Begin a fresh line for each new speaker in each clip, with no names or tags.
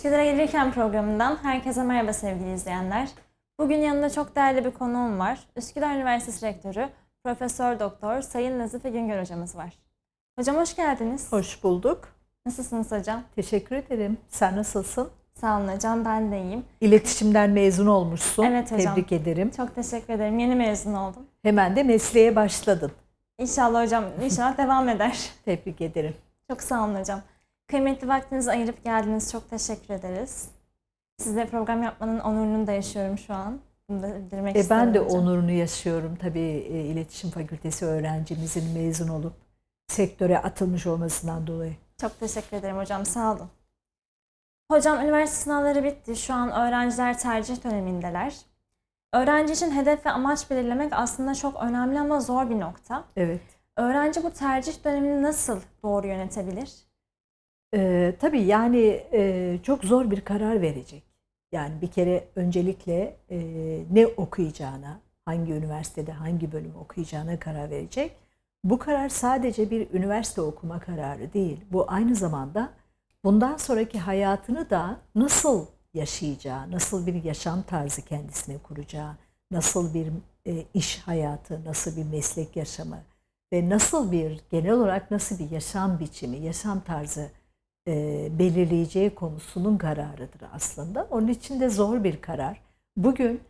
İçkilere Gelirken programından herkese merhaba sevgili izleyenler. Bugün yanında çok değerli bir konuğum var. Üsküdar Üniversitesi Rektörü Profesör Doktor Sayın Nazife Güngör hocamız var. Hocam hoş geldiniz. Hoş bulduk. Nasılsınız hocam? Teşekkür ederim. Sen nasılsın? Sağ olun hocam ben de iyiyim.
İletişimden mezun olmuşsun. Evet hocam. Tebrik
ederim. Çok teşekkür ederim.
Yeni mezun oldum. Hemen de mesleğe başladın.
İnşallah hocam. İnşallah devam eder.
Tebrik ederim.
Çok sağ olun hocam. Kıymetli vaktinizi ayırıp geldiniz. Çok teşekkür ederiz. Sizle program yapmanın onurunu da yaşıyorum şu an. Bunu da bildirmek e, Ben de hocam. onurunu
yaşıyorum. Tabii e, iletişim fakültesi öğrencimizin mezun olup sektöre atılmış olmasından dolayı.
Çok teşekkür ederim hocam. Sağ olun. Hocam üniversite sınavları bitti. Şu an öğrenciler tercih dönemindeler. Öğrenci için hedef ve amaç belirlemek aslında çok önemli ama zor bir nokta. Evet. Öğrenci bu tercih dönemini nasıl doğru yönetebilir?
Ee, tabii yani e, çok zor bir karar verecek. Yani bir kere öncelikle e, ne okuyacağına, hangi üniversitede hangi bölümü okuyacağına karar verecek. Bu karar sadece bir üniversite okuma kararı değil. Bu aynı zamanda bundan sonraki hayatını da nasıl yaşayacağı, nasıl bir yaşam tarzı kendisine kuracağı, nasıl bir e, iş hayatı, nasıl bir meslek yaşamı ve nasıl bir genel olarak nasıl bir yaşam biçimi, yaşam tarzı e, belirleyeceği konusunun kararıdır aslında. Onun için de zor bir karar. Bugün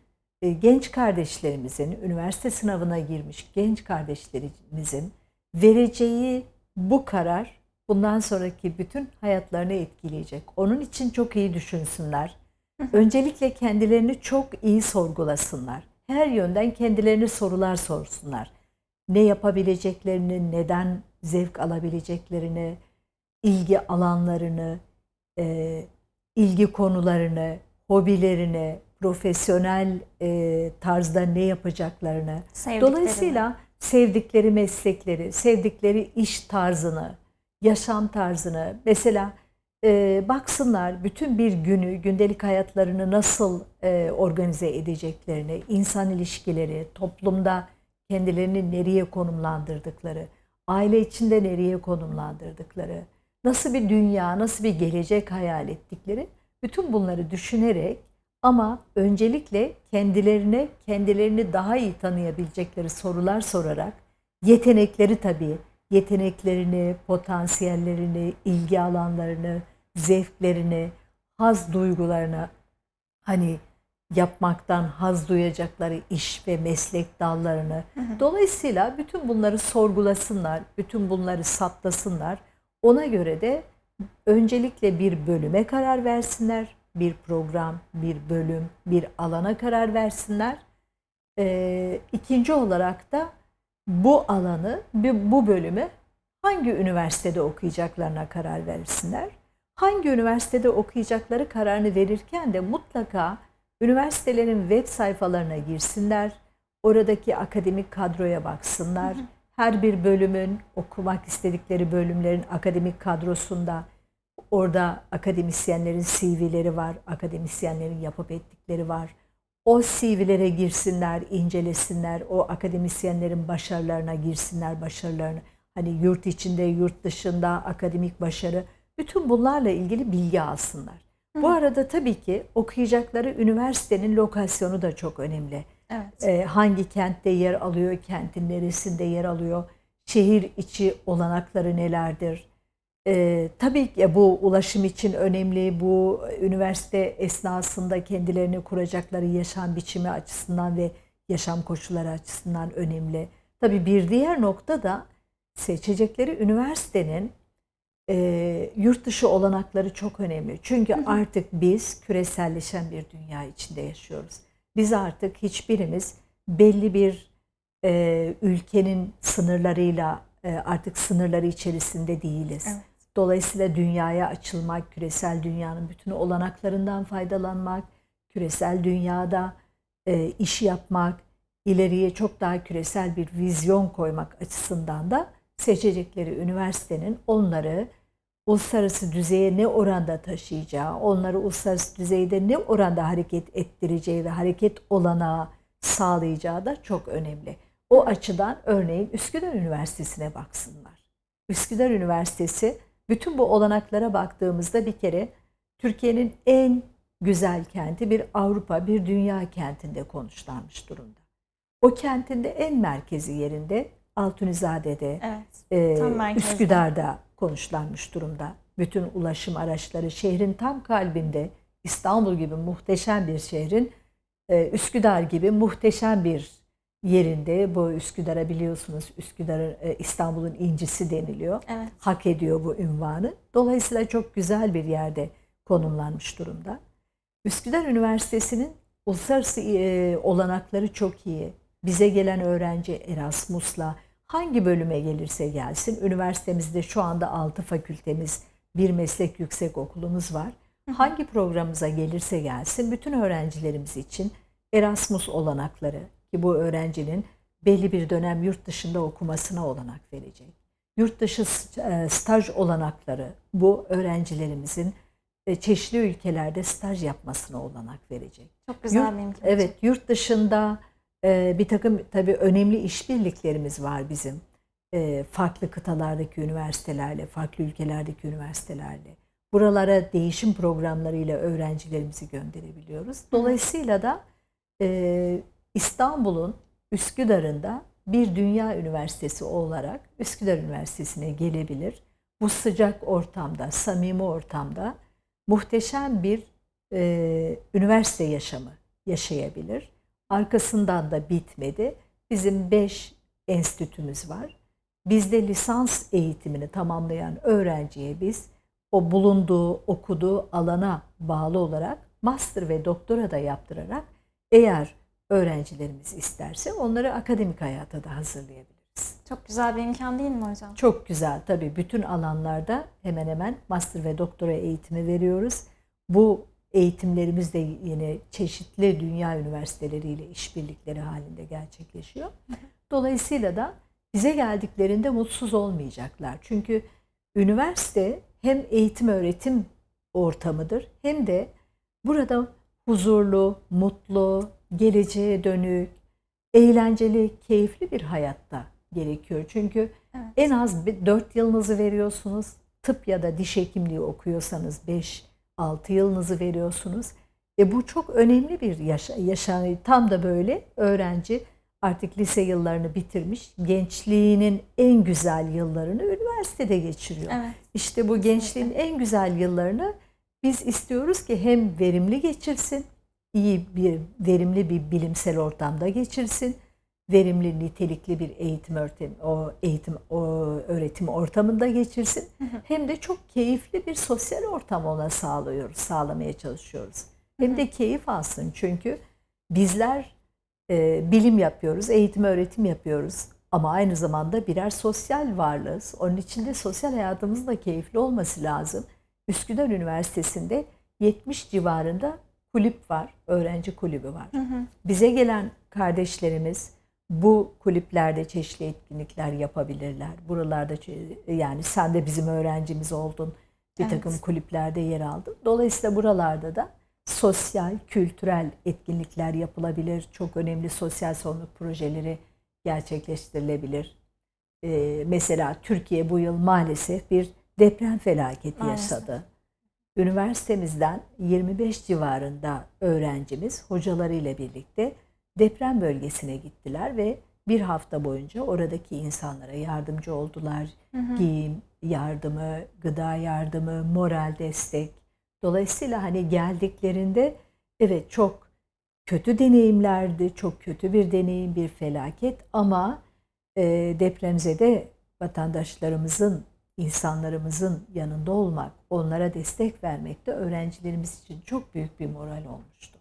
e, genç kardeşlerimizin, üniversite sınavına girmiş genç kardeşlerimizin vereceği bu karar bundan sonraki bütün hayatlarını etkileyecek. Onun için çok iyi düşünsünler. Öncelikle kendilerini çok iyi sorgulasınlar. Her yönden kendilerine sorular sorsunlar. Ne yapabileceklerini, neden zevk alabileceklerini, ilgi alanlarını, e, ilgi konularını, hobilerini, profesyonel e, tarzda ne yapacaklarını, dolayısıyla sevdikleri meslekleri, sevdikleri iş tarzını, yaşam tarzını, mesela e, baksınlar bütün bir günü, gündelik hayatlarını nasıl e, organize edeceklerini, insan ilişkileri, toplumda kendilerini nereye konumlandırdıkları, aile içinde nereye konumlandırdıkları, nasıl bir dünya, nasıl bir gelecek hayal ettikleri bütün bunları düşünerek ama öncelikle kendilerine kendilerini daha iyi tanıyabilecekleri sorular sorarak yetenekleri tabii yeteneklerini, potansiyellerini, ilgi alanlarını, zevklerini, haz duygularını hani yapmaktan haz duyacakları iş ve meslek dallarını. Dolayısıyla bütün bunları sorgulasınlar, bütün bunları saptasınlar ona göre de öncelikle bir bölüme karar versinler, bir program, bir bölüm, bir alana karar versinler. Ee, ikinci olarak da bu alanı, bu bölümü hangi üniversitede okuyacaklarına karar versinler. Hangi üniversitede okuyacakları kararını verirken de mutlaka üniversitelerin web sayfalarına girsinler. Oradaki akademik kadroya baksınlar. Hı hı her bir bölümün okumak istedikleri bölümlerin akademik kadrosunda orada akademisyenlerin CV'leri var, akademisyenlerin yapıp ettikleri var. O CV'lere girsinler, incelesinler, o akademisyenlerin başarılarına girsinler, başarılarını. Hani yurt içinde, yurt dışında akademik başarı, bütün bunlarla ilgili bilgi alsınlar. Bu arada tabii ki okuyacakları üniversitenin lokasyonu da çok önemli. Evet. E, hangi kentte yer alıyor, kentin neresinde yer alıyor, şehir içi olanakları nelerdir? E, tabii ki bu ulaşım için önemli, bu üniversite esnasında kendilerini kuracakları yaşam biçimi açısından ve yaşam koşulları açısından önemli. Tabii bir diğer nokta da seçecekleri üniversitenin e, yurt dışı olanakları çok önemli. Çünkü artık biz küreselleşen bir dünya içinde yaşıyoruz. Biz artık hiçbirimiz belli bir e, ülkenin sınırlarıyla e, artık sınırları içerisinde değiliz. Evet. Dolayısıyla dünyaya açılmak, küresel dünyanın bütün olanaklarından faydalanmak, küresel dünyada e, iş yapmak, ileriye çok daha küresel bir vizyon koymak açısından da seçecekleri üniversitenin onları uluslararası düzeye ne oranda taşıyacağı, onları uluslararası düzeyde ne oranda hareket ettireceği ve hareket olanağı sağlayacağı da çok önemli. O açıdan örneğin Üsküdar Üniversitesi'ne baksınlar. Üsküdar Üniversitesi bütün bu olanaklara baktığımızda bir kere Türkiye'nin en güzel kenti bir Avrupa, bir dünya kentinde konuşlanmış durumda. O kentinde en merkezi yerinde Altunizade'de, evet, e, Üsküdar'da konuşlanmış durumda. Bütün ulaşım araçları şehrin tam kalbinde İstanbul gibi muhteşem bir şehrin e, Üsküdar gibi muhteşem bir yerinde bu Üsküdar'a biliyorsunuz Üsküdar e, İstanbul'un incisi deniliyor. Evet. Hak ediyor bu ünvanı. Dolayısıyla çok güzel bir yerde konumlanmış durumda. Üsküdar Üniversitesi'nin uluslararası e, olanakları çok iyi. Bize gelen öğrenci Erasmus'la, hangi bölüme gelirse gelsin, üniversitemizde şu anda 6 fakültemiz, bir meslek yüksek okulumuz var. Hangi programımıza gelirse gelsin bütün öğrencilerimiz için Erasmus olanakları ki bu öğrencinin belli bir dönem yurt dışında okumasına olanak verecek. Yurt dışı e, staj olanakları bu öğrencilerimizin e, çeşitli ülkelerde staj yapmasına olanak verecek.
Çok güzel yurt, bir imkan.
Evet, yurt dışında e, bir takım tabii önemli işbirliklerimiz var bizim. E, farklı kıtalardaki üniversitelerle, farklı ülkelerdeki üniversitelerle. Buralara değişim programlarıyla öğrencilerimizi gönderebiliyoruz. Dolayısıyla da e, İstanbul'un Üsküdar'ında bir dünya üniversitesi olarak Üsküdar Üniversitesi'ne gelebilir. Bu sıcak ortamda, samimi ortamda muhteşem bir e, üniversite yaşamı yaşayabilir. Arkasından da bitmedi. Bizim 5 enstitümüz var. Bizde lisans eğitimini tamamlayan öğrenciye biz o bulunduğu, okuduğu alana bağlı olarak master ve doktora da yaptırarak eğer öğrencilerimiz isterse onları akademik hayata da hazırlayabiliriz.
Çok güzel bir imkan değil mi hocam?
Çok güzel tabii. Bütün alanlarda hemen hemen master ve doktora eğitimi veriyoruz. Bu eğitimlerimiz de yine çeşitli dünya üniversiteleriyle işbirlikleri halinde gerçekleşiyor. Dolayısıyla da bize geldiklerinde mutsuz olmayacaklar. Çünkü üniversite hem eğitim öğretim ortamıdır hem de burada huzurlu, mutlu, geleceğe dönük, eğlenceli, keyifli bir hayatta gerekiyor. Çünkü evet. en az 4 yılınızı veriyorsunuz. Tıp ya da diş hekimliği okuyorsanız 5, 6 yılınızı veriyorsunuz. E bu çok önemli bir yaşa, yaşam. Tam da böyle öğrenci artık lise yıllarını bitirmiş, gençliğinin en güzel yıllarını üniversitede geçiriyor. Evet. İşte bu gençliğin en güzel yıllarını biz istiyoruz ki hem verimli geçirsin, iyi bir verimli bir bilimsel ortamda geçirsin verimli, nitelikli bir eğitim öğretim, o eğitim o öğretim ortamında geçirsin. hem de çok keyifli bir sosyal ortam ona sağlıyoruz, sağlamaya çalışıyoruz. Hem de keyif alsın çünkü bizler e, bilim yapıyoruz, eğitim öğretim yapıyoruz. Ama aynı zamanda birer sosyal varlığız. Onun için de sosyal hayatımızın da keyifli olması lazım. Üsküdar Üniversitesi'nde 70 civarında kulüp var, öğrenci kulübü var. Bize gelen kardeşlerimiz, bu kulüplerde çeşitli etkinlikler yapabilirler. Buralarda yani sen de bizim öğrencimiz oldun. Bir evet. takım kulüplerde yer aldın. Dolayısıyla buralarda da sosyal, kültürel etkinlikler yapılabilir. Çok önemli sosyal sorumluluk projeleri gerçekleştirilebilir. Ee, mesela Türkiye bu yıl maalesef bir deprem felaketi maalesef. yaşadı. Üniversitemizden 25 civarında öğrencimiz hocalarıyla birlikte deprem bölgesine gittiler ve bir hafta boyunca oradaki insanlara yardımcı oldular.
Hı hı. Giyim
yardımı, gıda yardımı, moral destek. Dolayısıyla hani geldiklerinde evet çok kötü deneyimlerdi, çok kötü bir deneyim, bir felaket ama e, depremzede vatandaşlarımızın, insanlarımızın yanında olmak, onlara destek vermek de öğrencilerimiz için çok büyük bir moral olmuştu.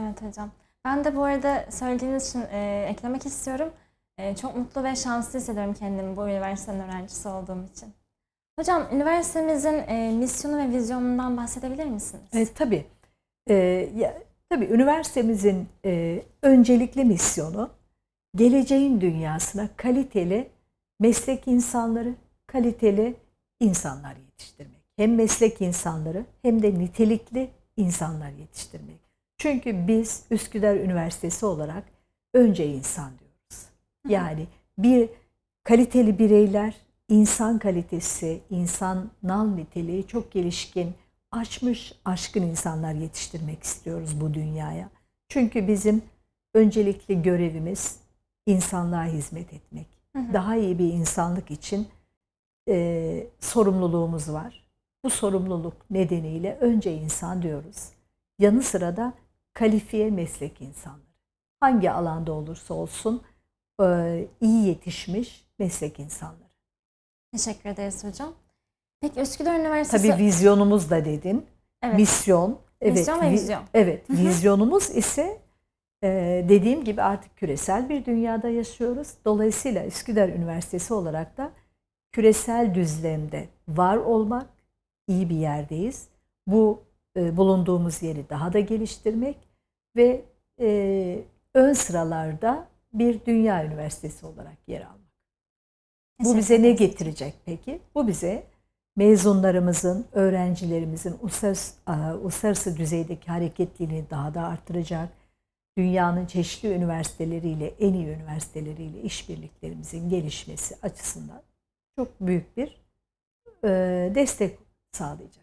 Evet hocam. Ben de bu arada söylediğiniz için e, eklemek istiyorum. E, çok mutlu ve şanslı hissediyorum kendimi bu üniversitenin öğrencisi olduğum için. Hocam üniversitemizin e, misyonu ve vizyonundan bahsedebilir misiniz? E, tabii.
E, ya, tabii üniversitemizin e, öncelikli misyonu geleceğin dünyasına kaliteli meslek insanları, kaliteli insanlar yetiştirmek. Hem meslek insanları hem de nitelikli insanlar yetiştirmek. Çünkü biz Üsküdar Üniversitesi olarak önce insan diyoruz. Yani bir kaliteli bireyler, insan kalitesi, insan nal niteliği çok gelişkin, açmış, aşkın insanlar yetiştirmek istiyoruz bu dünyaya. Çünkü bizim öncelikli görevimiz insanlığa hizmet etmek. Daha iyi bir insanlık için e, sorumluluğumuz var. Bu sorumluluk nedeniyle önce insan diyoruz. Yanı sıra da kalifiye meslek insanları. Hangi alanda olursa olsun e, iyi yetişmiş meslek insanları.
Teşekkür ederiz hocam. Peki Üsküdar Üniversitesi... Tabii
vizyonumuz da dedin. Evet. Misyon. Evet, misyon ve vizyon. Evet, vizyonumuz ise ee, dediğim gibi artık küresel bir dünyada yaşıyoruz. Dolayısıyla Üsküdar Üniversitesi olarak da küresel düzlemde var olmak iyi bir yerdeyiz. Bu e, bulunduğumuz yeri daha da geliştirmek ve e, ön sıralarda bir dünya üniversitesi olarak yer almak. Bu bize ne getirecek peki? Bu bize mezunlarımızın, öğrencilerimizin uluslararası, e, uluslararası düzeydeki hareketliliğini daha da artıracak, dünyanın çeşitli üniversiteleriyle, en iyi üniversiteleriyle işbirliklerimizin gelişmesi açısından çok büyük bir destek sağlayacak.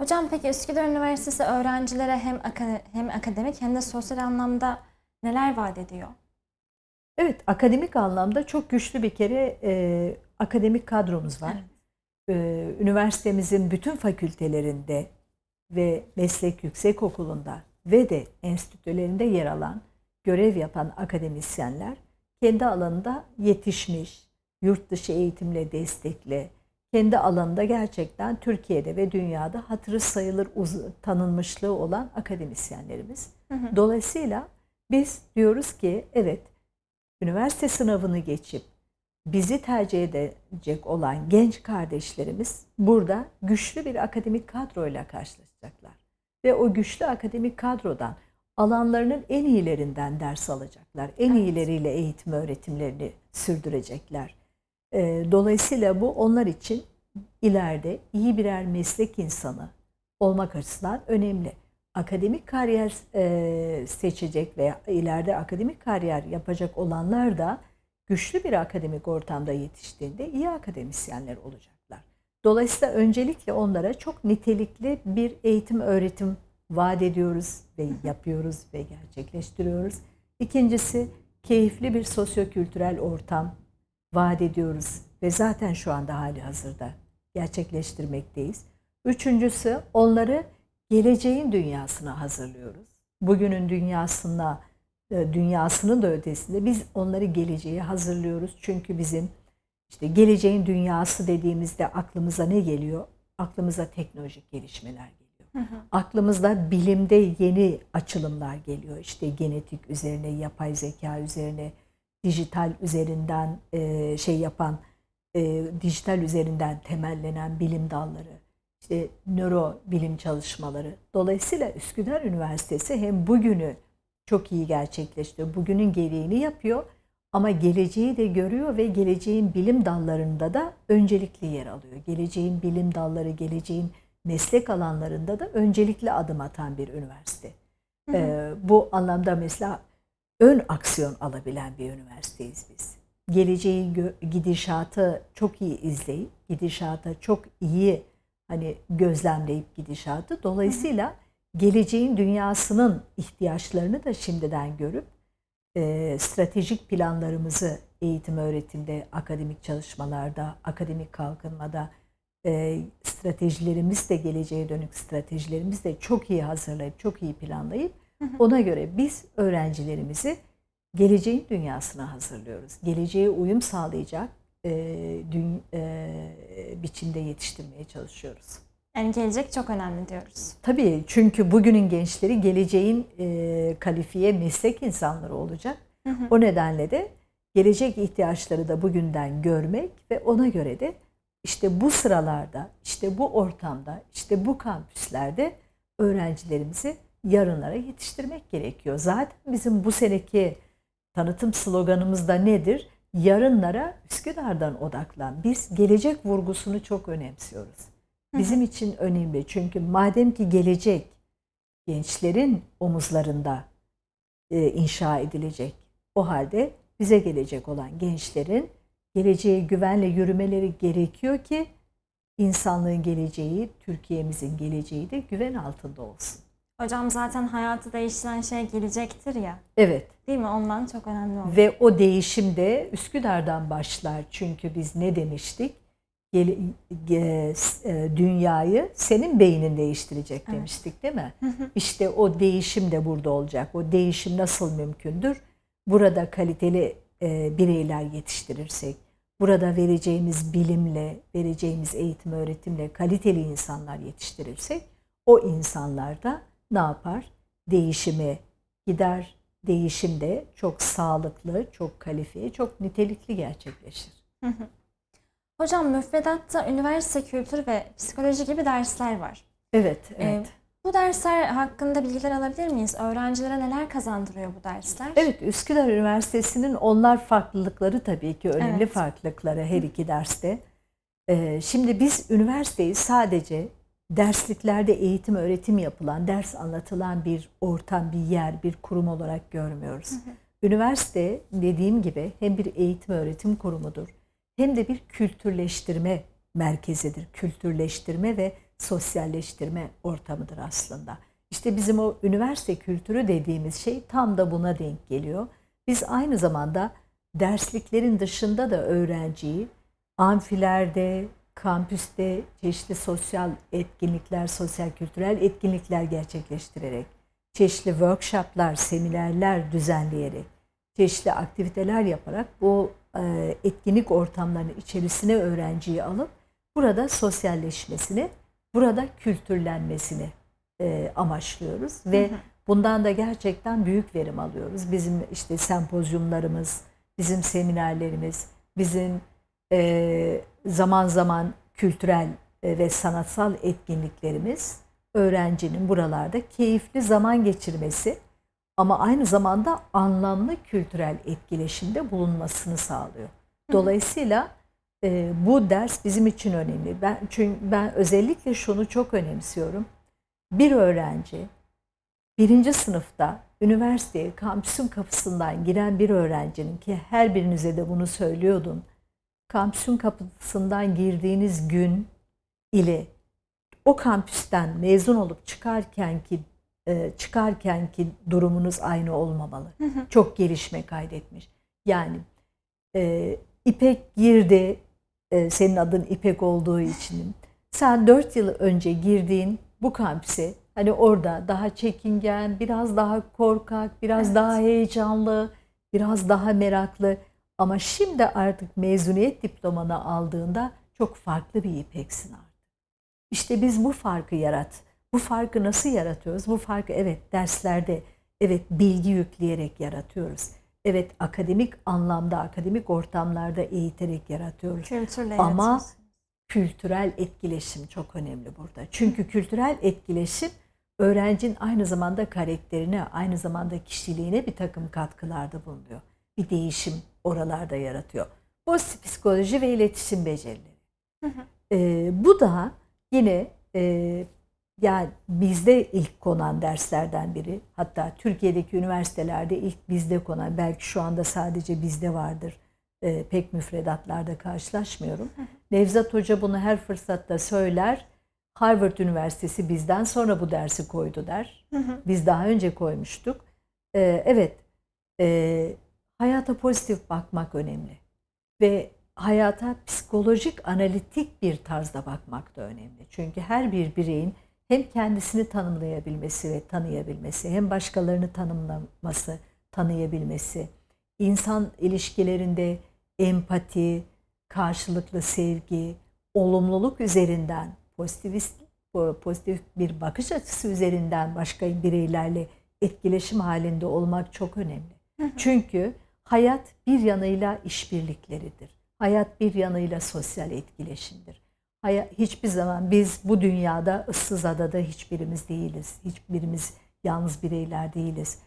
Hocam peki Üsküdar Üniversitesi öğrencilere hem, akade hem akademik hem de sosyal anlamda neler vaat ediyor?
Evet, akademik anlamda çok güçlü bir kere e, akademik kadromuz var. Evet. E, üniversitemizin bütün fakültelerinde ve meslek yüksekokulunda ve de enstitülerinde yer alan, görev yapan akademisyenler kendi alanında yetişmiş, yurt dışı eğitimle destekli, kendi alanında gerçekten Türkiye'de ve dünyada hatırı sayılır tanınmışlığı olan akademisyenlerimiz. Hı hı. Dolayısıyla biz diyoruz ki evet üniversite sınavını geçip bizi tercih edecek olan genç kardeşlerimiz burada güçlü bir akademik kadroyla karşılaşacaklar. Ve o güçlü akademik kadrodan alanlarının en iyilerinden ders alacaklar. En evet. iyileriyle eğitim öğretimlerini sürdürecekler. Dolayısıyla bu onlar için ileride iyi birer meslek insanı olmak açısından önemli. Akademik kariyer seçecek veya ileride akademik kariyer yapacak olanlar da güçlü bir akademik ortamda yetiştiğinde iyi akademisyenler olacaklar. Dolayısıyla öncelikle onlara çok nitelikli bir eğitim öğretim vaat ediyoruz ve yapıyoruz ve gerçekleştiriyoruz. İkincisi keyifli bir sosyokültürel ortam vaat ediyoruz ve zaten şu anda hali hazırda gerçekleştirmekteyiz. Üçüncüsü onları geleceğin dünyasına hazırlıyoruz. Bugünün dünyasına, e, dünyasının da ötesinde biz onları geleceğe hazırlıyoruz. Çünkü bizim işte geleceğin dünyası dediğimizde aklımıza ne geliyor? Aklımıza teknolojik gelişmeler geliyor. Hı hı. Aklımızda bilimde yeni açılımlar geliyor. İşte genetik üzerine, yapay zeka üzerine, dijital üzerinden e, şey yapan, e, dijital üzerinden temellenen bilim dalları, işte nöro bilim çalışmaları. Dolayısıyla Üsküdar Üniversitesi hem bugünü çok iyi gerçekleştiriyor, bugünün gereğini yapıyor ama geleceği de görüyor ve geleceğin bilim dallarında da öncelikli yer alıyor. Geleceğin bilim dalları, geleceğin meslek alanlarında da öncelikli adım atan bir üniversite. Hı hı. Ee, bu anlamda mesela ön aksiyon alabilen bir üniversiteyiz biz. Geleceğin gidişatı çok iyi izleyip, gidişata çok iyi hani gözlemleyip gidişatı. Dolayısıyla geleceğin dünyasının ihtiyaçlarını da şimdiden görüp e, stratejik planlarımızı eğitim öğretimde, akademik çalışmalarda, akademik kalkınmada e, stratejilerimiz de geleceğe dönük stratejilerimiz de çok iyi hazırlayıp, çok iyi planlayıp ona göre biz öğrencilerimizi geleceğin dünyasına hazırlıyoruz. Geleceğe uyum sağlayacak e, dün, e, biçimde yetiştirmeye çalışıyoruz.
Yani gelecek çok önemli diyoruz.
Tabii çünkü bugünün gençleri geleceğin e, kalifiye meslek insanları olacak. Hı hı. O nedenle de gelecek ihtiyaçları da bugünden görmek ve ona göre de işte bu sıralarda, işte bu ortamda, işte bu kampüslerde öğrencilerimizi yarınlara yetiştirmek gerekiyor. Zaten bizim bu seneki tanıtım sloganımızda nedir? Yarınlara Üsküdar'dan odaklan. Biz gelecek vurgusunu çok önemsiyoruz. Bizim için önemli çünkü madem ki gelecek gençlerin omuzlarında e, inşa edilecek. O halde bize gelecek olan gençlerin geleceğe güvenle yürümeleri gerekiyor ki insanlığın geleceği, Türkiye'mizin geleceği de güven altında olsun.
Hocam zaten hayatı değiştiren şey gelecektir ya. Evet. Değil mi? Ondan çok önemli olur. Ve
o değişim de Üsküdar'dan başlar. Çünkü biz ne demiştik? Gel, e, dünyayı senin beynin değiştirecek evet. demiştik değil mi? İşte o değişim de burada olacak. O değişim nasıl mümkündür? Burada kaliteli e, bireyler yetiştirirsek, burada vereceğimiz bilimle, vereceğimiz eğitim öğretimle kaliteli insanlar yetiştirirsek o insanlar da ne yapar? Değişimi gider. Değişim de çok sağlıklı, çok kalifiye, çok nitelikli gerçekleşir.
Hocam müfredatta üniversite kültürü ve psikoloji gibi dersler var.
Evet, ee, evet. Ee,
bu dersler hakkında bilgiler alabilir miyiz? Öğrencilere neler kazandırıyor bu dersler? Evet, Üsküdar
Üniversitesi'nin onlar farklılıkları tabii ki önemli evet. farklılıkları her iki derste. Ee, şimdi biz üniversiteyi sadece dersliklerde eğitim öğretim yapılan, ders anlatılan bir ortam, bir yer, bir kurum olarak görmüyoruz. Üniversite dediğim gibi hem bir eğitim öğretim kurumudur hem de bir kültürleştirme merkezidir. Kültürleştirme ve sosyalleştirme ortamıdır aslında. İşte bizim o üniversite kültürü dediğimiz şey tam da buna denk geliyor. Biz aynı zamanda dersliklerin dışında da öğrenciyi amfilerde, kampüste çeşitli sosyal etkinlikler, sosyal kültürel etkinlikler gerçekleştirerek, çeşitli workshoplar, seminerler düzenleyerek, çeşitli aktiviteler yaparak bu e, etkinlik ortamlarının içerisine öğrenciyi alıp burada sosyalleşmesini, burada kültürlenmesini e, amaçlıyoruz ve bundan da gerçekten büyük verim alıyoruz. Bizim işte sempozyumlarımız, bizim seminerlerimiz, bizim e, zaman zaman kültürel e, ve sanatsal etkinliklerimiz öğrencinin buralarda keyifli zaman geçirmesi ama aynı zamanda anlamlı kültürel etkileşimde bulunmasını sağlıyor. Dolayısıyla e, bu ders bizim için önemli. Ben çünkü ben özellikle şunu çok önemsiyorum. Bir öğrenci birinci sınıfta üniversiteye kampüsün kapısından giren bir öğrencinin ki her birinize de bunu söylüyordum kampüsün kapısından girdiğiniz gün ile o kampüsten mezun olup çıkarken ki e, çıkarken ki durumunuz aynı olmamalı. Hı hı. Çok gelişme kaydetmiş. Yani e, İpek girdi, e, senin adın İpek olduğu için. Sen dört yıl önce girdiğin bu kampüse hani orada daha çekingen, biraz daha korkak, biraz evet. daha heyecanlı, biraz daha meraklı ama şimdi artık mezuniyet diplomanı aldığında çok farklı bir ipeksin artık. İşte biz bu farkı yarat. Bu farkı nasıl yaratıyoruz? Bu farkı evet derslerde, evet bilgi yükleyerek yaratıyoruz. Evet akademik anlamda, akademik ortamlarda eğiterek yaratıyoruz.
Kültürle Ama
kültürel etkileşim çok önemli burada. Çünkü kültürel etkileşim öğrencinin aynı zamanda karakterine, aynı zamanda kişiliğine bir takım katkılarda bulunuyor bir değişim oralarda yaratıyor. Pozitif psikoloji ve iletişim becerileri. Hı hı. Ee, bu da yine e, yani bizde ilk konan derslerden biri. Hatta Türkiye'deki üniversitelerde ilk bizde konan, belki şu anda sadece bizde vardır. E, pek müfredatlarda karşılaşmıyorum. Hı hı. Nevzat Hoca bunu her fırsatta söyler. Harvard Üniversitesi bizden sonra bu dersi koydu der. Hı hı. Biz daha önce koymuştuk. E, evet, e, hayata pozitif bakmak önemli. Ve hayata psikolojik, analitik bir tarzda bakmak da önemli. Çünkü her bir bireyin hem kendisini tanımlayabilmesi ve tanıyabilmesi, hem başkalarını tanımlaması, tanıyabilmesi, insan ilişkilerinde empati, karşılıklı sevgi, olumluluk üzerinden, pozitivist, pozitif bir bakış açısı üzerinden başka bireylerle etkileşim halinde olmak çok önemli. Çünkü Hayat bir yanıyla işbirlikleridir. Hayat bir yanıyla sosyal etkileşimdir. Hayat, hiçbir zaman biz bu dünyada ıssız adada hiçbirimiz değiliz. Hiçbirimiz yalnız bireyler değiliz.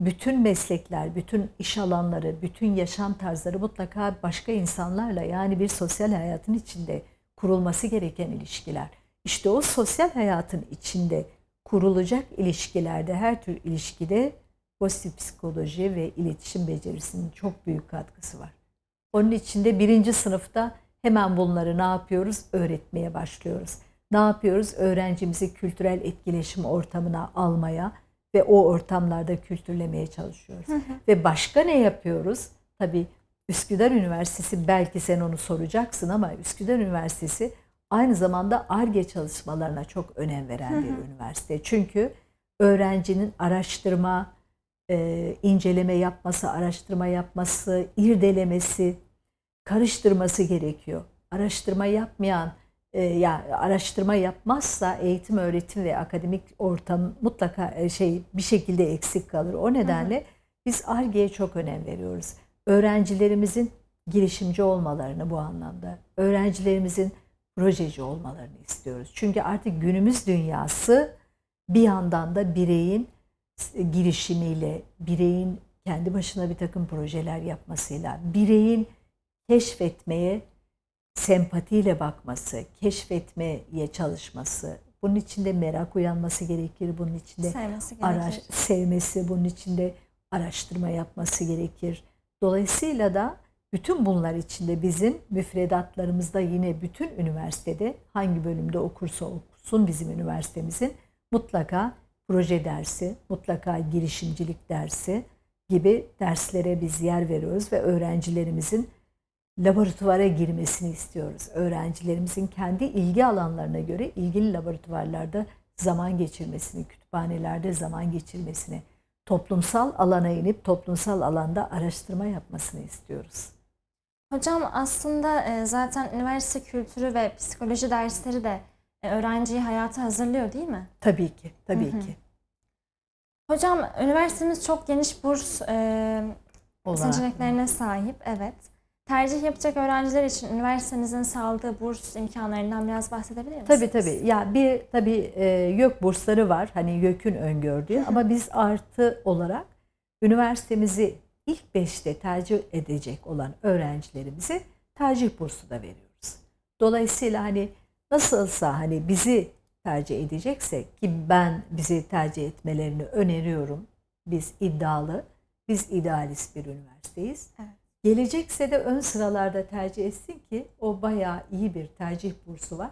Bütün meslekler, bütün iş alanları, bütün yaşam tarzları mutlaka başka insanlarla yani bir sosyal hayatın içinde kurulması gereken ilişkiler. İşte o sosyal hayatın içinde kurulacak ilişkilerde, her tür ilişkide pozitif psikoloji ve iletişim becerisinin çok büyük katkısı var. Onun için de birinci sınıfta hemen bunları ne yapıyoruz? Öğretmeye başlıyoruz. Ne yapıyoruz? Öğrencimizi kültürel etkileşim ortamına almaya ve o ortamlarda kültürlemeye çalışıyoruz. Hı hı. Ve başka ne yapıyoruz? Tabii Üsküdar Üniversitesi belki sen onu soracaksın ama Üsküdar Üniversitesi aynı zamanda ARGE çalışmalarına çok önem veren bir hı hı. üniversite. Çünkü öğrencinin araştırma, e, inceleme yapması, araştırma yapması, irdelemesi, karıştırması gerekiyor. Araştırma yapmayan, e, ya araştırma yapmazsa eğitim, öğretim ve akademik ortam mutlaka e, şey bir şekilde eksik kalır. O nedenle biz ARGE'ye çok önem veriyoruz. Öğrencilerimizin girişimci olmalarını bu anlamda, öğrencilerimizin projeci olmalarını istiyoruz. Çünkü artık günümüz dünyası bir yandan da bireyin e, girişimiyle, bireyin kendi başına bir takım projeler yapmasıyla, bireyin keşfetmeye sempatiyle bakması, keşfetmeye çalışması, bunun içinde merak uyanması gerekir, bunun içinde sevmesi gerekir. Araş, sevmesi, bunun içinde araştırma yapması gerekir. Dolayısıyla da bütün bunlar içinde bizim müfredatlarımızda yine bütün üniversitede hangi bölümde okursa okusun bizim üniversitemizin mutlaka proje dersi, mutlaka girişimcilik dersi gibi derslere biz yer veriyoruz ve öğrencilerimizin laboratuvara girmesini istiyoruz. Öğrencilerimizin kendi ilgi alanlarına göre ilgili laboratuvarlarda zaman geçirmesini, kütüphanelerde zaman geçirmesini, toplumsal alana inip toplumsal alanda araştırma yapmasını istiyoruz.
Hocam aslında e, zaten üniversite kültürü ve psikoloji dersleri de e, öğrenciyi hayata hazırlıyor değil mi?
Tabii ki, tabii Hı-hı.
ki. Hocam üniversitemiz çok geniş burs e, seçeneklerine sahip, evet. Tercih yapacak öğrenciler için üniversitenizin sağladığı burs imkanlarından biraz bahsedebilir misiniz?
Tabii tabii. Ya bir tabii e, YÖK bursları var. Hani YÖK'ün öngördüğü ama biz artı olarak üniversitemizi ilk beşte tercih edecek olan öğrencilerimizi tercih bursu da veriyoruz. Dolayısıyla hani Nasılsa hani bizi tercih edecekse ki ben bizi tercih etmelerini öneriyorum. Biz iddialı, biz idealist bir üniversiteyiz. Evet. Gelecekse de ön sıralarda tercih etsin ki o bayağı iyi bir tercih bursu var.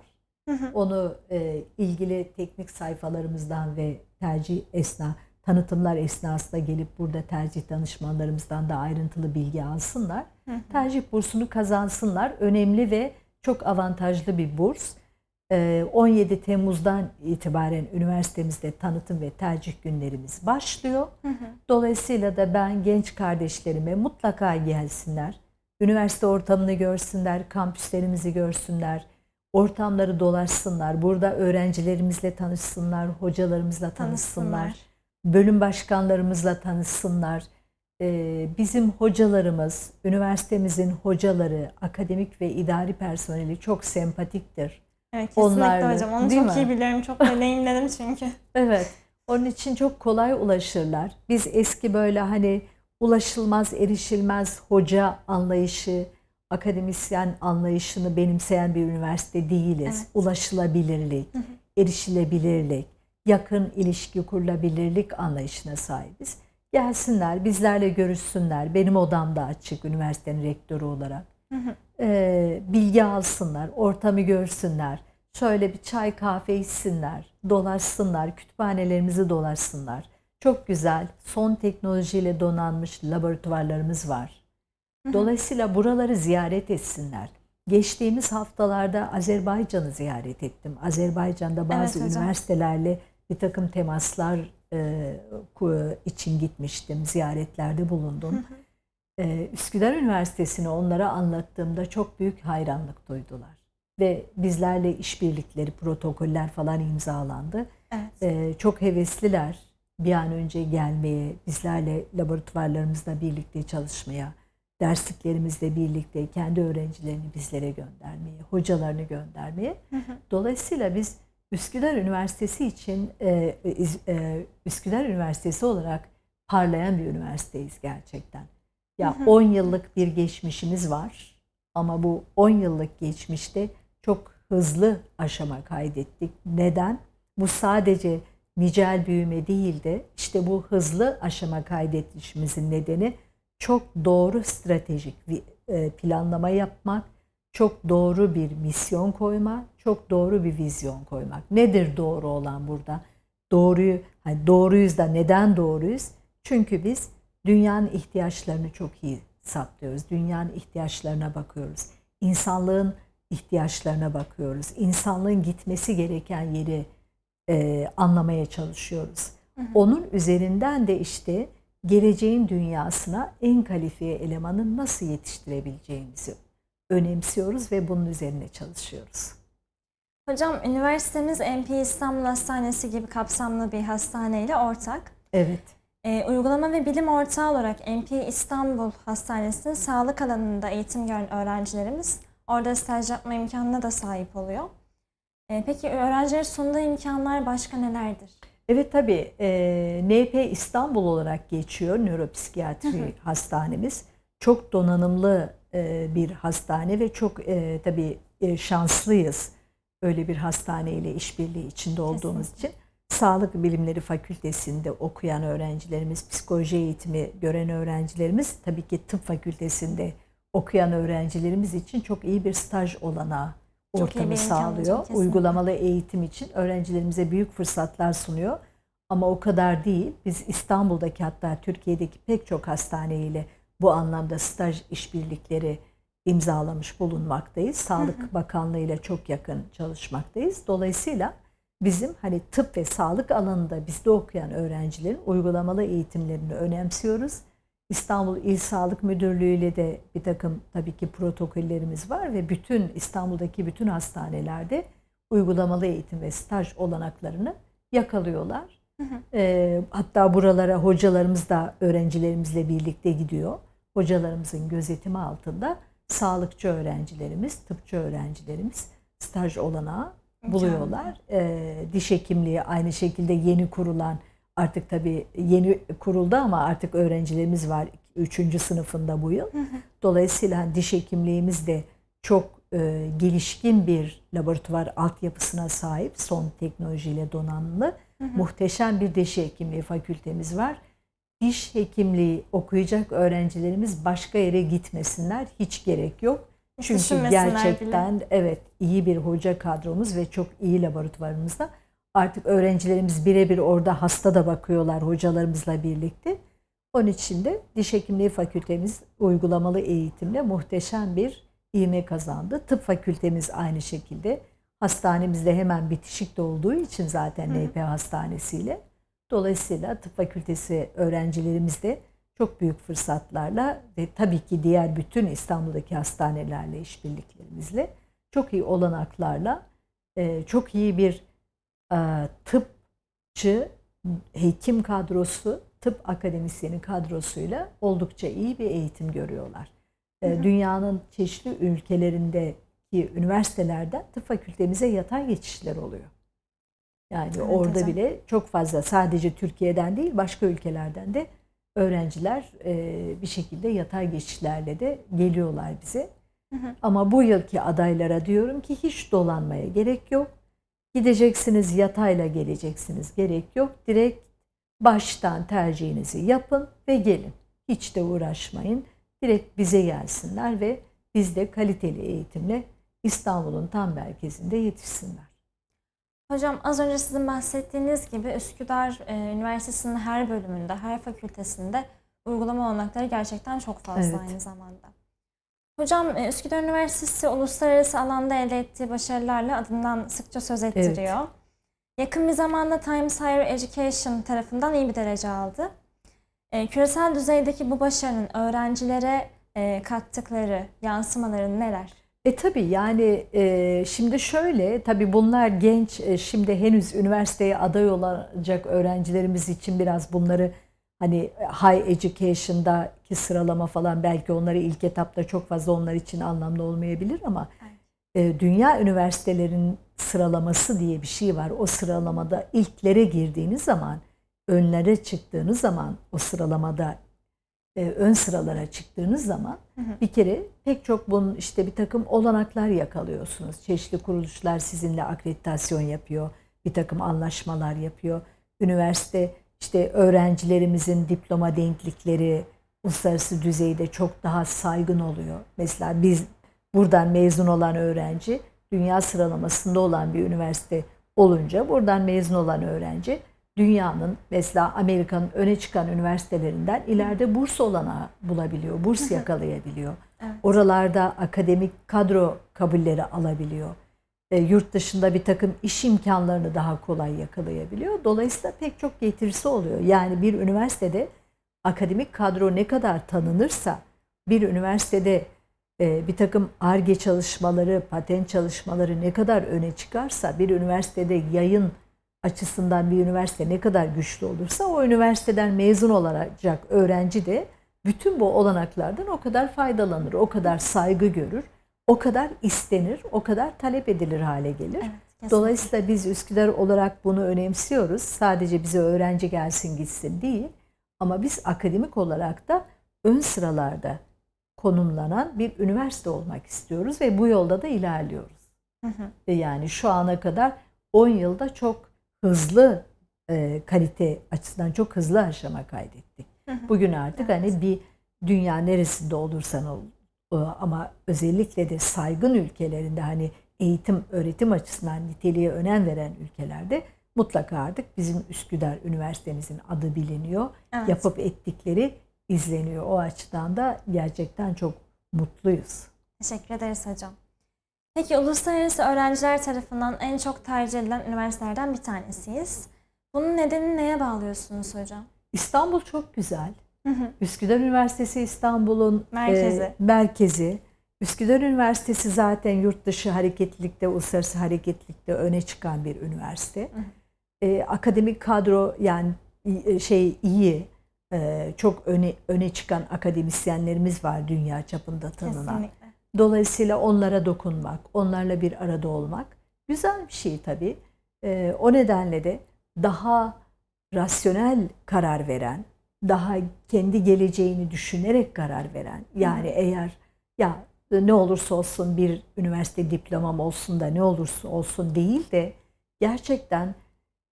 Hı hı. Onu e, ilgili teknik sayfalarımızdan ve tercih esna tanıtımlar esnasında gelip burada tercih danışmanlarımızdan da ayrıntılı bilgi alsınlar. Hı hı. Tercih bursunu kazansınlar. Önemli ve çok avantajlı bir burs. 17 ee, Temmuz'dan itibaren üniversitemizde tanıtım ve tercih günlerimiz başlıyor. Hı hı. Dolayısıyla da ben genç kardeşlerime mutlaka gelsinler. Üniversite ortamını görsünler, kampüslerimizi görsünler, ortamları dolaşsınlar. Burada öğrencilerimizle tanışsınlar, hocalarımızla tanışsınlar, tanışsınlar. bölüm başkanlarımızla tanışsınlar. Ee, bizim hocalarımız, üniversitemizin hocaları, akademik ve idari personeli çok sempatiktir
Evet, kesinlikle onlarla. hocam. Onu Değil çok mi? iyi biliyorum. Çok deneyimledim çünkü.
evet. Onun için çok kolay ulaşırlar. Biz eski böyle hani ulaşılmaz, erişilmez hoca anlayışı, akademisyen anlayışını benimseyen bir üniversite değiliz. Evet. Ulaşılabilirlik, erişilebilirlik, yakın ilişki kurulabilirlik anlayışına sahibiz. Gelsinler, bizlerle görüşsünler. Benim odam da açık üniversitenin rektörü olarak e, bilgi alsınlar, ortamı görsünler. Şöyle bir çay kahve içsinler, dolaşsınlar, kütüphanelerimizi dolaşsınlar. Çok güzel, son teknolojiyle donanmış laboratuvarlarımız var. Dolayısıyla buraları ziyaret etsinler. Geçtiğimiz haftalarda Azerbaycan'ı ziyaret ettim. Azerbaycan'da bazı evet, üniversitelerle bir takım temaslar e, için gitmiştim, ziyaretlerde bulundum. Hı hı. Ee, Üsküdar Üniversitesi'ni onlara anlattığımda çok büyük hayranlık duydular. Ve bizlerle işbirlikleri, protokoller falan imzalandı. Evet. Ee, çok hevesliler bir an önce gelmeye, bizlerle laboratuvarlarımızla birlikte çalışmaya, dersliklerimizle birlikte kendi öğrencilerini bizlere göndermeye, hocalarını göndermeye. Dolayısıyla biz Üsküdar Üniversitesi için, e, e, Üsküdar Üniversitesi olarak parlayan bir üniversiteyiz gerçekten. Ya hı 10 yıllık bir geçmişimiz var ama bu 10 yıllık geçmişte çok hızlı aşama kaydettik. Neden? Bu sadece nicel büyüme değil de işte bu hızlı aşama kaydetişimizin nedeni çok doğru stratejik e, planlama yapmak, çok doğru bir misyon koyma, çok doğru bir vizyon koymak. Nedir doğru olan burada? Doğruyu, hani doğruyuz da neden doğruyuz? Çünkü biz Dünyanın ihtiyaçlarını çok iyi saptıyoruz. Dünyanın ihtiyaçlarına bakıyoruz. İnsanlığın ihtiyaçlarına bakıyoruz. İnsanlığın gitmesi gereken yeri e, anlamaya çalışıyoruz. Hı hı. Onun üzerinden de işte geleceğin dünyasına en kalifiye elemanı nasıl yetiştirebileceğimizi önemsiyoruz ve bunun üzerine çalışıyoruz.
Hocam üniversitemiz MP İstanbul Hastanesi gibi kapsamlı bir hastaneyle ortak. Evet. E, uygulama ve bilim ortağı olarak MP İstanbul Hastanesi'nin sağlık alanında eğitim gören öğrencilerimiz orada staj yapma imkanına da sahip oluyor. E, peki öğrencilere sunduğu imkanlar başka nelerdir? Evet
tabii e, ee, NP İstanbul olarak geçiyor nöropsikiyatri hastanemiz. Çok donanımlı e, bir hastane ve çok e, tabii e, şanslıyız öyle bir hastaneyle işbirliği içinde olduğumuz Kesinlikle. için. Sağlık Bilimleri Fakültesi'nde okuyan öğrencilerimiz, psikoloji eğitimi gören öğrencilerimiz, tabii ki tıp fakültesinde okuyan öğrencilerimiz için çok iyi bir staj olanağı ortamı sağlıyor. Olacak, Uygulamalı eğitim için öğrencilerimize büyük fırsatlar sunuyor. Ama o kadar değil. Biz İstanbul'daki hatta Türkiye'deki pek çok hastane ile bu anlamda staj işbirlikleri imzalamış bulunmaktayız. Sağlık Bakanlığı ile çok yakın çalışmaktayız. Dolayısıyla bizim hani tıp ve sağlık alanında bizde okuyan öğrencilerin uygulamalı eğitimlerini önemsiyoruz. İstanbul İl Sağlık Müdürlüğü ile de bir takım tabii ki protokollerimiz var ve bütün İstanbul'daki bütün hastanelerde uygulamalı eğitim ve staj olanaklarını yakalıyorlar. Hı hı. E, hatta buralara hocalarımız da öğrencilerimizle birlikte gidiyor. Hocalarımızın gözetimi altında sağlıkçı öğrencilerimiz, tıpçı öğrencilerimiz staj olanağı buluyorlar. E, diş hekimliği aynı şekilde yeni kurulan artık tabii yeni kuruldu ama artık öğrencilerimiz var 3. sınıfında bu yıl. Dolayısıyla hani diş hekimliğimiz de çok e, gelişkin bir laboratuvar altyapısına sahip, son teknolojiyle donanımlı. Muhteşem bir diş hekimliği fakültemiz var. Diş hekimliği okuyacak öğrencilerimiz başka yere gitmesinler, hiç gerek yok. Çünkü gerçekten bile. evet iyi bir hoca kadromuz ve çok iyi laboratuvarımızda. Artık öğrencilerimiz birebir orada hasta da bakıyorlar hocalarımızla birlikte. Onun için de diş hekimliği fakültemiz uygulamalı eğitimle muhteşem bir iğme kazandı. Tıp fakültemiz aynı şekilde. Hastanemizde hemen bitişikte olduğu için zaten LP hastanesiyle. Dolayısıyla tıp fakültesi öğrencilerimiz de çok büyük fırsatlarla ve tabii ki diğer bütün İstanbul'daki hastanelerle, işbirliklerimizle çok iyi olanaklarla e, çok iyi bir e, tıpçı, hekim kadrosu, tıp akademisyeni kadrosuyla oldukça iyi bir eğitim görüyorlar. E, hı Dünyanın çeşitli ülkelerindeki üniversitelerde tıp fakültemize yatay geçişler oluyor. Yani evet, orada güzel. bile çok fazla sadece Türkiye'den değil başka ülkelerden de öğrenciler e, bir şekilde yatay geçişlerle de geliyorlar bize. Ama bu yılki adaylara diyorum ki hiç dolanmaya gerek yok. Gideceksiniz yatayla geleceksiniz gerek yok. Direkt baştan tercihinizi yapın ve gelin. Hiç de uğraşmayın. Direkt bize gelsinler ve biz de kaliteli eğitimle İstanbul'un tam merkezinde yetişsinler.
Hocam az önce sizin bahsettiğiniz gibi Üsküdar e, Üniversitesi'nin her bölümünde, her fakültesinde uygulama olanakları gerçekten çok fazla evet. aynı zamanda. Hocam e, Üsküdar Üniversitesi uluslararası alanda elde ettiği başarılarla adından sıkça söz ettiriyor. Evet. Yakın bir zamanda Times Higher Education tarafından iyi bir derece aldı. E, küresel düzeydeki bu başarının öğrencilere e, kattıkları yansımaları neler?
E tabii yani e, şimdi şöyle tabii bunlar genç e, şimdi henüz üniversiteye aday olacak öğrencilerimiz için biraz bunları hani high education'daki sıralama falan belki onları ilk etapta çok fazla onlar için anlamlı olmayabilir ama e, dünya üniversitelerin sıralaması diye bir şey var. O sıralamada ilklere girdiğiniz zaman önlere çıktığınız zaman o sıralamada e, ön sıralara çıktığınız zaman hı hı. bir kere pek çok bunun işte bir takım olanaklar yakalıyorsunuz. Çeşitli kuruluşlar sizinle akreditasyon yapıyor, bir takım anlaşmalar yapıyor. Üniversite işte öğrencilerimizin diploma denklikleri uluslararası düzeyde çok daha saygın oluyor. Mesela biz buradan mezun olan öğrenci dünya sıralamasında olan bir üniversite olunca buradan mezun olan öğrenci dünyanın mesela Amerika'nın öne çıkan üniversitelerinden ileride burs olana bulabiliyor, burs yakalayabiliyor. Evet. Oralarda akademik kadro kabulleri alabiliyor. E, yurt dışında bir takım iş imkanlarını daha kolay yakalayabiliyor. Dolayısıyla pek çok getirisi oluyor. Yani bir üniversitede akademik kadro ne kadar tanınırsa bir üniversitede e, bir takım ARGE çalışmaları, patent çalışmaları ne kadar öne çıkarsa bir üniversitede yayın açısından bir üniversite ne kadar güçlü olursa o üniversiteden mezun olacak öğrenci de bütün bu olanaklardan o kadar faydalanır, o kadar saygı görür, o kadar istenir, o kadar talep edilir hale gelir. Evet, Dolayısıyla biz Üsküdar olarak bunu önemsiyoruz. Sadece bize öğrenci gelsin gitsin değil ama biz akademik olarak da ön sıralarda konumlanan bir üniversite olmak istiyoruz ve bu yolda da ilerliyoruz. Hı hı. E, yani şu ana kadar 10 yılda çok hızlı e, kalite açısından çok hızlı aşama kaydettik. Bugün artık hani bir dünya neresinde olursan ol e, ama özellikle de saygın ülkelerinde hani eğitim öğretim açısından niteliğe önem veren ülkelerde mutlaka artık bizim Üsküdar Üniversitemizin adı biliniyor. Evet. Yapıp ettikleri izleniyor. O açıdan da gerçekten çok mutluyuz.
Teşekkür ederiz hocam. Peki uluslararası öğrenciler tarafından en çok tercih edilen üniversitelerden bir tanesiyiz. Bunun nedenini neye bağlıyorsunuz hocam?
İstanbul çok güzel. Üsküdar Üniversitesi İstanbul'un e, merkezi. E, merkezi. Üsküdar Üniversitesi zaten yurt dışı hareketlilikte, uluslararası hareketlilikte öne çıkan bir üniversite. E, akademik kadro yani e, şey iyi, e, çok öne öne çıkan akademisyenlerimiz var dünya çapında tanınan. Kesinlikle. Dolayısıyla onlara dokunmak, onlarla bir arada olmak güzel bir şey tabii. Ee, o nedenle de daha rasyonel karar veren, daha kendi geleceğini düşünerek karar veren, yani Hı. eğer ya ne olursa olsun bir üniversite diplomam olsun da ne olursa olsun değil de gerçekten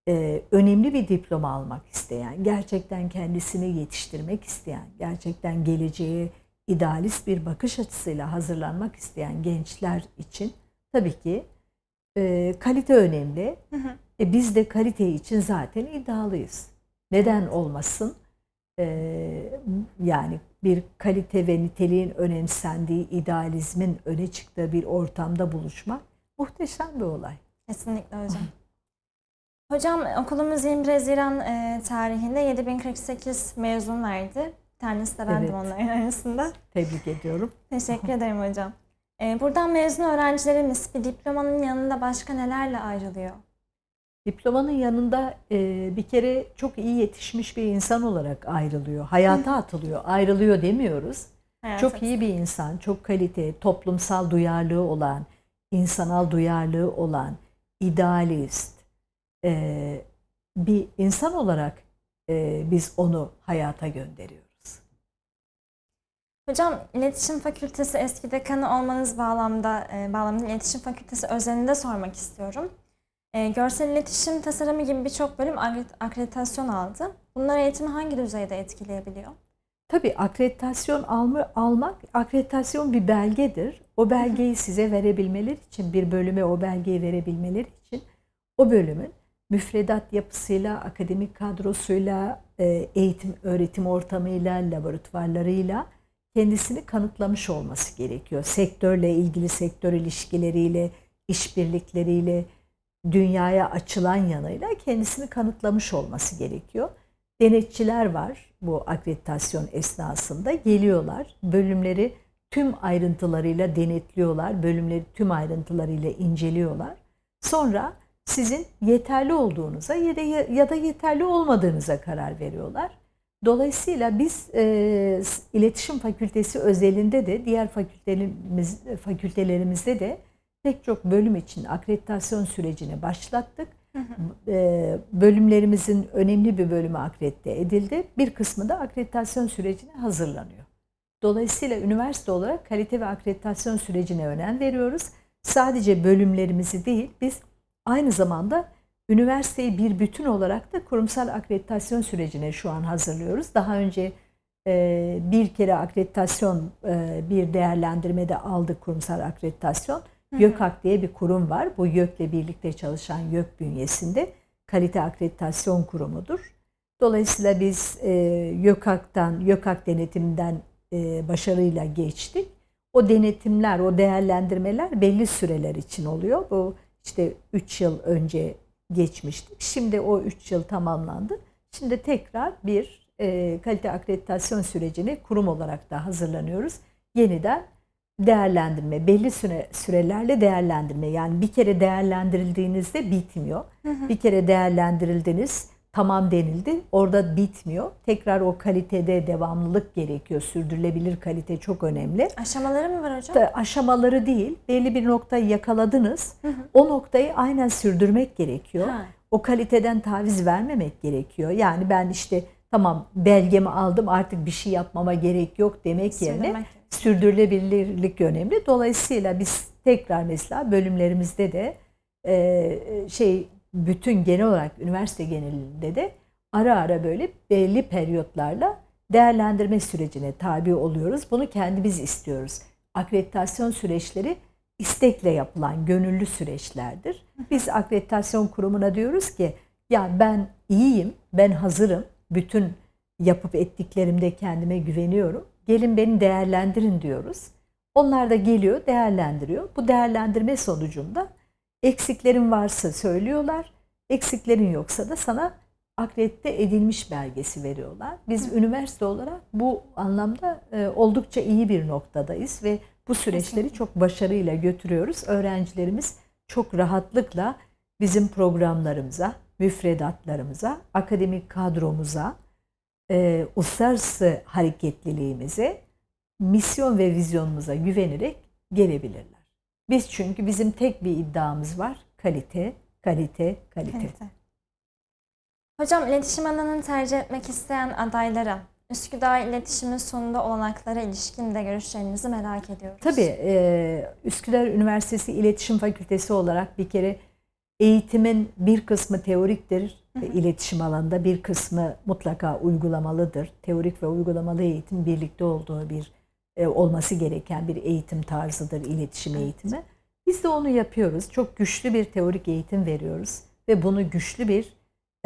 e, önemli bir diploma almak isteyen, gerçekten kendisini yetiştirmek isteyen, gerçekten geleceğe idealist bir bakış açısıyla hazırlanmak isteyen gençler için tabii ki e, kalite önemli. Hı hı. E, biz de kalite için zaten iddialıyız. Neden olmasın? E, yani bir kalite ve niteliğin önemsendiği, idealizmin öne çıktığı bir ortamda buluşmak
muhteşem bir olay. Kesinlikle hocam. Hocam okulumuz 21 Haziran e, tarihinde 7048 mezun verdi tanesi de bendim evet. onların arasında.
Tebrik ediyorum.
Teşekkür ederim hocam. Ee, buradan mezun öğrencilerimiz bir diplomanın yanında başka nelerle ayrılıyor? Diplomanın yanında e, bir kere çok
iyi yetişmiş bir insan olarak ayrılıyor. Hayata atılıyor. Ayrılıyor demiyoruz. Hayat çok iyi bir insan, çok kalite, toplumsal duyarlılığı olan, insanal duyarlılığı olan, idealist e, bir insan olarak e, biz onu hayata gönderiyoruz.
Hocam iletişim Fakültesi eski dekanı olmanız bağlamda, e, bağlamında iletişim Fakültesi özelinde sormak istiyorum. E, görsel iletişim tasarımı gibi birçok bölüm akreditasyon aldı. Bunlar eğitimi hangi düzeyde etkileyebiliyor?
Tabii akreditasyon alma, almak, akreditasyon bir belgedir. O belgeyi size verebilmeleri için, bir bölüme o belgeyi verebilmeleri için o bölümün müfredat yapısıyla, akademik kadrosuyla, e, eğitim öğretim ortamıyla, laboratuvarlarıyla kendisini kanıtlamış olması gerekiyor. Sektörle ilgili sektör ilişkileriyle, işbirlikleriyle, dünyaya açılan yanıyla kendisini kanıtlamış olması gerekiyor. Denetçiler var bu akreditasyon esnasında geliyorlar. Bölümleri tüm ayrıntılarıyla denetliyorlar. Bölümleri tüm ayrıntılarıyla inceliyorlar. Sonra sizin yeterli olduğunuza ya da yeterli olmadığınıza karar veriyorlar. Dolayısıyla biz e, iletişim fakültesi özelinde de diğer fakültelerimiz, e, fakültelerimizde de pek çok bölüm için akreditasyon sürecini başlattık. E, bölümlerimizin önemli bir bölümü akredite edildi. Bir kısmı da akreditasyon sürecine hazırlanıyor. Dolayısıyla üniversite olarak kalite ve akreditasyon sürecine önem veriyoruz. Sadece bölümlerimizi değil biz aynı zamanda Üniversiteyi bir bütün olarak da kurumsal akreditasyon sürecine şu an hazırlıyoruz. Daha önce e, bir kere akreditasyon e, bir değerlendirmede aldık kurumsal akreditasyon. YÖKAK diye bir kurum var. Bu YÖK'le birlikte çalışan YÖK bünyesinde kalite akreditasyon kurumudur. Dolayısıyla biz e, YÖKAK'tan, YÖKAK denetiminden e, başarıyla geçtik. O denetimler, o değerlendirmeler belli süreler için oluyor. Bu işte 3 yıl önce geçmiştim. Şimdi o 3 yıl tamamlandı. Şimdi tekrar bir e, kalite akreditasyon sürecini kurum olarak da hazırlanıyoruz. Yeniden değerlendirme, belli süre, sürelerle değerlendirme. Yani bir kere değerlendirildiğinizde bitmiyor. Hı hı. Bir kere değerlendirildiniz, tamam denildi. Orada bitmiyor. Tekrar o kalitede devamlılık gerekiyor. Sürdürülebilir kalite çok önemli. Aşamaları mı var hocam? Da, aşamaları değil. Belli bir noktayı yakaladınız. Hı hı. O noktayı aynen sürdürmek gerekiyor. Ha. O kaliteden taviz vermemek gerekiyor. Yani ben işte tamam belgemi aldım artık bir şey yapmama gerek yok demek Söylemek. yerine sürdürülebilirlik önemli. Dolayısıyla biz tekrar mesela bölümlerimizde de e, şey bütün genel olarak üniversite genelinde de ara ara böyle belli periyotlarla değerlendirme sürecine tabi oluyoruz. Bunu kendimiz istiyoruz. Akreditasyon süreçleri istekle yapılan gönüllü süreçlerdir. Biz akreditasyon kurumuna diyoruz ki ya ben iyiyim, ben hazırım. Bütün yapıp ettiklerimde kendime güveniyorum. Gelin beni değerlendirin diyoruz. Onlar da geliyor, değerlendiriyor. Bu değerlendirme sonucunda Eksiklerin varsa söylüyorlar. Eksiklerin yoksa da sana akredite edilmiş belgesi veriyorlar. Biz Hı. üniversite olarak bu anlamda e, oldukça iyi bir noktadayız ve bu süreçleri Kesinlikle. çok başarıyla götürüyoruz. Öğrencilerimiz çok rahatlıkla bizim programlarımıza, müfredatlarımıza, akademik kadromuza, e, uluslararası hareketliliğimize, misyon ve vizyonumuza güvenerek gelebilirler. Biz çünkü bizim tek bir iddiamız var. Kalite, kalite, kalite. kalite.
Hocam iletişim alanını tercih etmek isteyen adaylara Üsküdar iletişimin sonunda olanaklara ilişkin de görüşlerinizi merak ediyoruz. Tabii
e, Üsküdar Üniversitesi İletişim Fakültesi olarak bir kere eğitimin bir kısmı teoriktir iletişim alanında bir kısmı mutlaka uygulamalıdır. Teorik ve uygulamalı eğitim birlikte olduğu bir e, olması gereken bir eğitim tarzıdır iletişim evet. eğitimi. Biz de onu yapıyoruz. Çok güçlü bir teorik eğitim veriyoruz ve bunu güçlü bir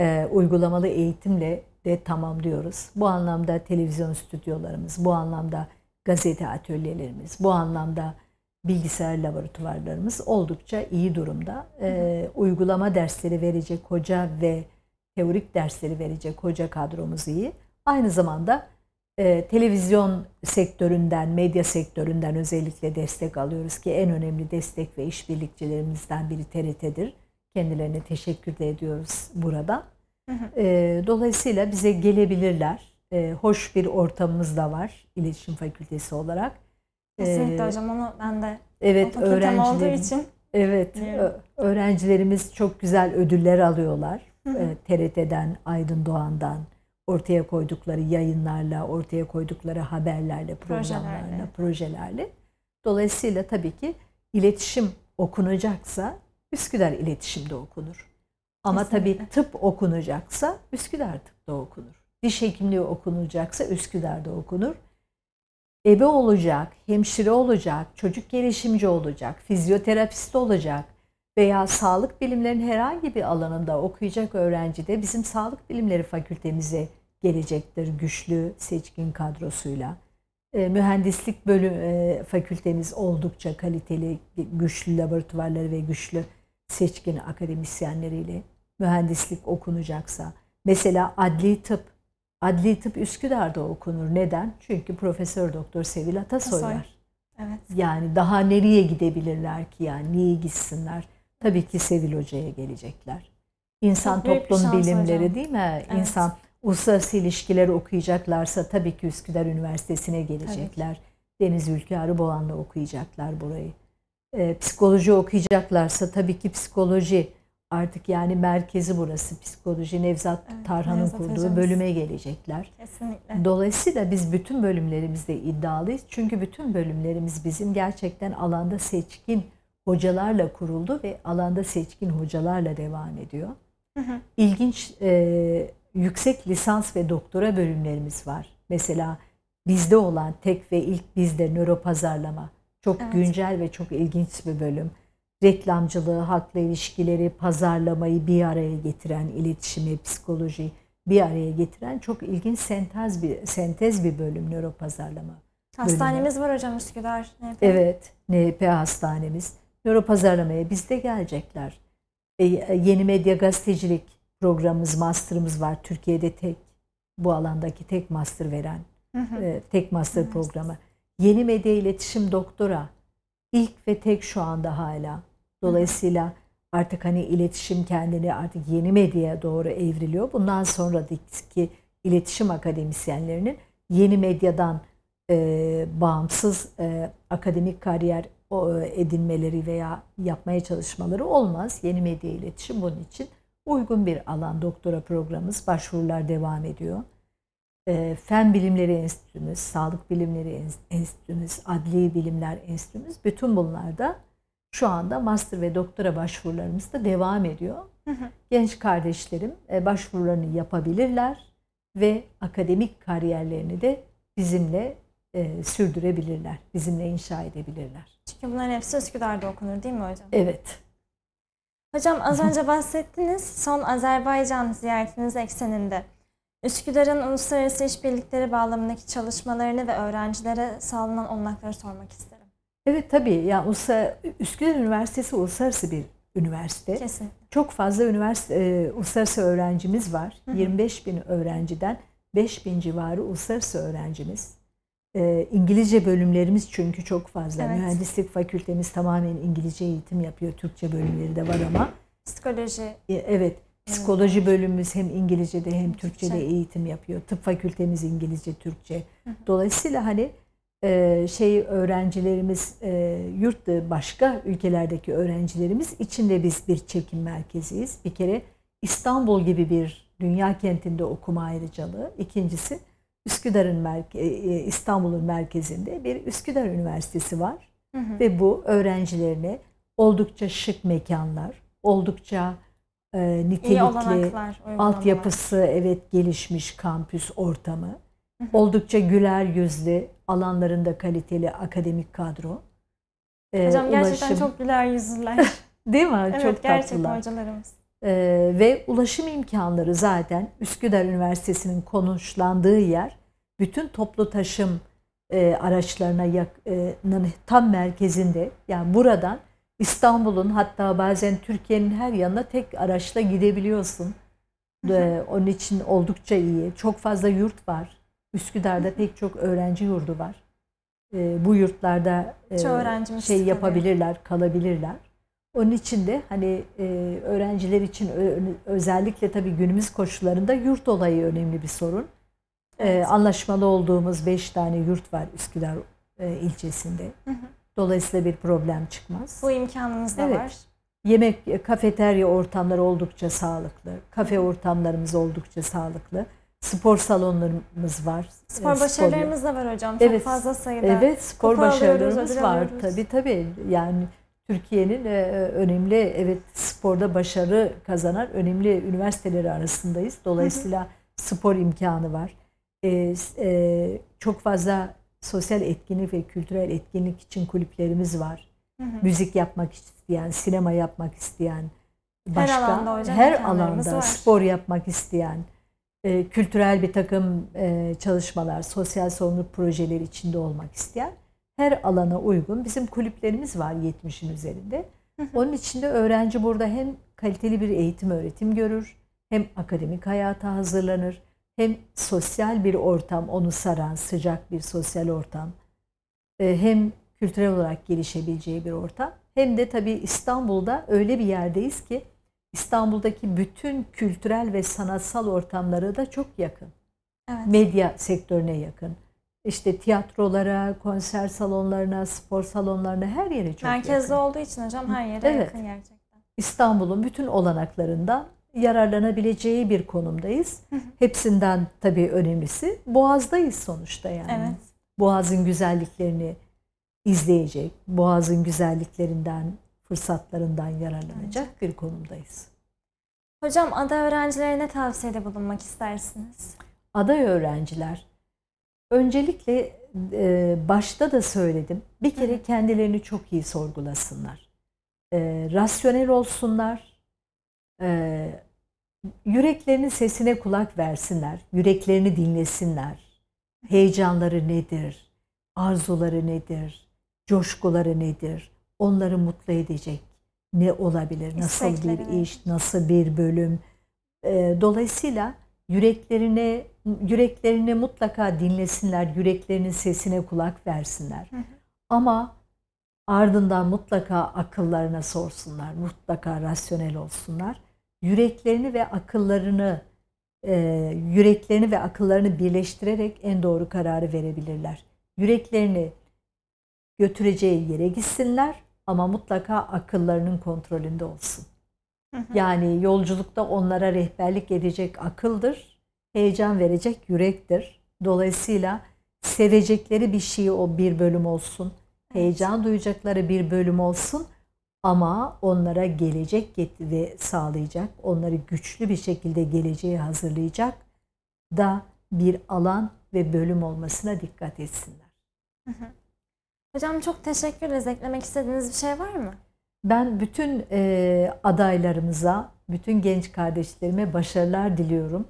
e, uygulamalı eğitimle de tamamlıyoruz. Bu anlamda televizyon stüdyolarımız, bu anlamda gazete atölyelerimiz, bu anlamda bilgisayar laboratuvarlarımız oldukça iyi durumda. E, uygulama dersleri verecek hoca ve teorik dersleri verecek hoca kadromuz iyi. Aynı zamanda e, televizyon sektöründen, medya sektöründen özellikle destek alıyoruz ki en önemli destek ve işbirlikçilerimizden biri TRT'dir. Kendilerine teşekkür de ediyoruz burada. E, dolayısıyla bize gelebilirler. E, hoş bir ortamımız da var iletişim fakültesi olarak.
E, Kesinlikle ee, hocam onu ben de evet, öğrencilerim, olduğu için. Evet
öğrencilerimiz çok güzel ödüller alıyorlar. Hı e, TRT'den, Aydın Doğan'dan, ortaya koydukları yayınlarla, ortaya koydukları haberlerle, programlarla, projelerle. projelerle. Dolayısıyla tabii ki iletişim okunacaksa Üsküdar iletişimde okunur. Ama Kesinlikle. tabii tıp okunacaksa Üsküdar tıpta okunur. Diş hekimliği okunacaksa Üsküdar'da okunur. Ebe olacak, hemşire olacak, çocuk gelişimci olacak, fizyoterapist olacak, veya sağlık bilimlerinin herhangi bir alanında okuyacak öğrenci de bizim sağlık bilimleri fakültemize gelecektir güçlü seçkin kadrosuyla. E, mühendislik bölüm e, fakültemiz oldukça kaliteli, güçlü laboratuvarları ve güçlü seçkin akademisyenleriyle mühendislik okunacaksa. Mesela adli tıp, adli tıp Üsküdar'da okunur. Neden? Çünkü Profesör Doktor Sevil Atasoy var. Evet. Yani daha nereye gidebilirler ki yani niye gitsinler? tabii ki Sevil Hoca'ya gelecekler.
İnsan Çok toplum bilimleri hocam. değil mi? Evet. İnsan
uluslararası ilişkileri okuyacaklarsa tabii ki Üsküdar Üniversitesi'ne gelecekler. Tabii. Deniz Ülkarı Boğan'la okuyacaklar burayı. Ee, psikoloji okuyacaklarsa tabii ki psikoloji artık yani merkezi burası psikoloji Nevzat evet, Tarhan'ın Nevzat kurduğu hocamız. bölüme gelecekler.
Kesinlikle.
Dolayısıyla biz bütün bölümlerimizde iddialıyız. Çünkü bütün bölümlerimiz bizim gerçekten alanda seçkin hocalarla kuruldu ve alanda seçkin hocalarla devam ediyor. Hı hı. İlginç e, yüksek lisans ve doktora bölümlerimiz var. Mesela bizde olan tek ve ilk bizde nöropazarlama çok evet. güncel ve çok ilginç bir bölüm. Reklamcılığı, halkla ilişkileri, pazarlamayı bir araya getiren, iletişimi, psikolojiyi bir araya getiren çok ilginç sentez bir sentez bir bölüm nöropazarlama. Hastanemiz bölümü.
var hocam Üsküdar. NP. Evet,
NP hastanemiz nöro pazarlamaya biz de gelecekler. E, e, yeni medya gazetecilik programımız, master'ımız var. Türkiye'de tek bu alandaki tek master veren, hı hı. E, tek master hı hı. programı. Yeni medya iletişim doktora ilk ve tek şu anda hala.
Dolayısıyla
artık hani iletişim kendini artık yeni medyaya doğru evriliyor. Bundan sonra ki iletişim akademisyenlerinin yeni medyadan e, bağımsız e, akademik kariyer e, edinmeleri veya yapmaya çalışmaları olmaz. Yeni medya iletişim bunun için uygun bir alan. Doktora programımız, başvurular devam ediyor. E, Fen Bilimleri Enstitümüz, Sağlık Bilimleri Enstitümüz, Adli Bilimler Enstitümüz bütün bunlarda şu anda master ve doktora başvurularımız da devam ediyor. Genç kardeşlerim e, başvurularını yapabilirler ve akademik kariyerlerini de bizimle sürdürebilirler, bizimle inşa edebilirler.
Çünkü bunların hepsi Üsküdar'da okunur değil mi hocam? Evet. Hocam az önce bahsettiniz son Azerbaycan ziyaretiniz ekseninde. Üsküdar'ın uluslararası işbirlikleri bağlamındaki çalışmalarını ve öğrencilere sağlanan olanakları sormak isterim.
Evet tabii. Yani Ulusal Üsküdar Üniversitesi uluslararası bir üniversite. Kesinlikle. Çok fazla üniversite e, uluslararası öğrencimiz var. Hı hı. 25 bin öğrenciden 5 bin civarı uluslararası öğrencimiz. E, İngilizce bölümlerimiz çünkü çok fazla. Evet. Mühendislik fakültemiz tamamen İngilizce eğitim yapıyor. Türkçe bölümleri de var ama. Psikoloji. E, evet. Psikoloji evet. bölümümüz hem İngilizce'de hem Türkçe'de Türkçe. eğitim yapıyor. Tıp fakültemiz İngilizce, Türkçe. Dolayısıyla hani e, şey öğrencilerimiz e, yurt başka ülkelerdeki öğrencilerimiz içinde biz bir çekim merkeziyiz. Bir kere İstanbul gibi bir dünya kentinde okuma ayrıcalığı. İkincisi Üsküdar'ın merke e, İstanbul'un merkezinde bir Üsküdar Üniversitesi var. Hı hı. Ve bu öğrencilerine oldukça şık mekanlar, oldukça e, nitelikli altyapısı evet gelişmiş kampüs ortamı. Hı hı. Oldukça güler yüzlü, alanlarında kaliteli akademik kadro. E, Hocam e, gerçekten çok
güler yüzlüler. Değil mi? Evet, çok tatlılar. gerçekten hocalarımız.
Ee, ve ulaşım imkanları zaten Üsküdar Üniversitesi'nin konuşlandığı yer bütün toplu taşım e, araçlarına yak, e, tam merkezinde yani buradan İstanbul'un hatta bazen Türkiye'nin her yanına tek araçla gidebiliyorsun. Ee, onun için oldukça iyi. Çok fazla yurt var. Üsküdar'da pek çok öğrenci yurdu var. Ee, bu yurtlarda e, şey yapabilirler, kalabilirler. Onun için de hani e, öğrenciler için özellikle tabii günümüz koşullarında yurt olayı önemli bir sorun. E, evet. E, anlaşmalı olduğumuz beş tane yurt var Üsküdar e, ilçesinde. Hı hı. Dolayısıyla bir problem çıkmaz.
Bu imkanınız da evet. var.
Yemek, e, kafeterya ortamları oldukça sağlıklı. Kafe ortamlarımız oldukça sağlıklı. Spor salonlarımız var. E, spor başarılarımız spor... da var hocam. Çok evet, fazla sayıda. Evet, spor Kupa başarılarımız alıyoruz, var. Tabii tabii. Yani Türkiye'nin e, e, önemli evet sporda başarı kazanan önemli üniversiteleri arasındayız. Dolayısıyla hı hı. spor imkanı var. Ee, e, çok fazla sosyal etkinlik ve kültürel etkinlik için kulüplerimiz var. Hı hı. Müzik yapmak isteyen, sinema yapmak isteyen, başka her alanda, hocam, her alanda var. spor yapmak isteyen, e, kültürel bir takım e, çalışmalar, sosyal sorumluluk projeleri içinde olmak isteyen her alana uygun. Bizim kulüplerimiz var 70'in üzerinde. Onun içinde öğrenci burada hem kaliteli bir eğitim öğretim görür, hem akademik hayata hazırlanır, hem sosyal bir ortam onu saran sıcak bir sosyal ortam, e, hem kültürel olarak gelişebileceği bir ortam, hem de tabii İstanbul'da öyle bir yerdeyiz ki İstanbul'daki bütün kültürel ve sanatsal ortamlara da çok yakın. Evet. Medya sektörüne yakın işte tiyatrolara, konser salonlarına, spor salonlarına her yere çok Merkezde yakın.
olduğu için hocam her yere evet. yakın gerçekten.
İstanbul'un bütün olanaklarından yararlanabileceği bir konumdayız. Hepsinden tabii önemlisi Boğaz'dayız sonuçta yani. Evet. Boğaz'ın güzelliklerini izleyecek, Boğaz'ın güzelliklerinden, fırsatlarından yararlanacak bir konumdayız.
Hocam ada öğrencilerine tavsiyede bulunmak istersiniz?
Aday öğrenciler Öncelikle e, başta da söyledim. Bir kere kendilerini çok iyi sorgulasınlar. E, rasyonel olsunlar. E, yüreklerinin sesine kulak versinler. Yüreklerini dinlesinler. Heyecanları nedir? Arzuları nedir? Coşkuları nedir? Onları mutlu edecek ne olabilir? Nasıl bir iş? Nasıl bir bölüm? E, dolayısıyla yüreklerine yüreklerini mutlaka dinlesinler, yüreklerinin sesine kulak versinler. Ama ardından mutlaka akıllarına sorsunlar, mutlaka rasyonel olsunlar. Yüreklerini ve akıllarını e, yüreklerini ve akıllarını birleştirerek en doğru kararı verebilirler. Yüreklerini götüreceği yere gitsinler ama mutlaka akıllarının kontrolünde olsun. Yani yolculukta onlara rehberlik edecek akıldır heyecan verecek yürektir. Dolayısıyla sevecekleri bir şeyi o bir bölüm olsun. Heyecan evet. duyacakları bir bölüm olsun ama onlara gelecek ve sağlayacak, onları güçlü bir şekilde geleceğe hazırlayacak da bir alan ve bölüm olmasına dikkat etsinler.
Hocam çok teşekkür ederiz. Eklemek istediğiniz bir şey var mı?
Ben bütün e, adaylarımıza, bütün genç kardeşlerime başarılar diliyorum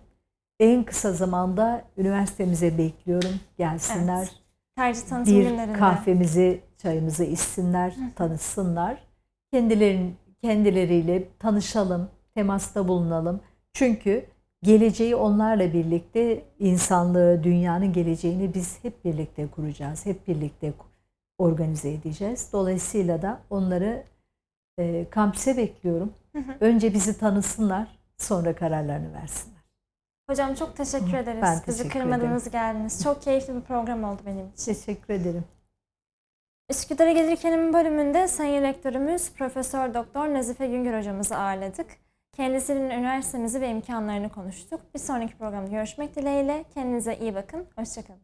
en kısa zamanda üniversitemize bekliyorum. Gelsinler. Evet.
Tercih tanıtım bir günlerinde. kahvemizi,
çayımızı içsinler, Hı. tanışsınlar. Kendilerin kendileriyle tanışalım, temasta bulunalım. Çünkü geleceği onlarla birlikte insanlığı, dünyanın geleceğini biz hep birlikte kuracağız. Hep birlikte organize edeceğiz. Dolayısıyla da onları e, kampüse bekliyorum. Önce bizi tanısınlar, sonra kararlarını versin.
Hocam çok teşekkür ederiz. Ben teşekkür Bizi kırmadınız ederim. geldiniz. Çok keyifli bir program oldu benim için. Teşekkür ederim. Üsküdar'a gelirkenin bölümünde Sayın Rektörümüz Profesör Doktor Nazife Güngör hocamızı ağırladık. Kendisinin üniversitemizi ve imkanlarını konuştuk. Bir sonraki programda görüşmek dileğiyle. Kendinize iyi bakın. Hoşçakalın.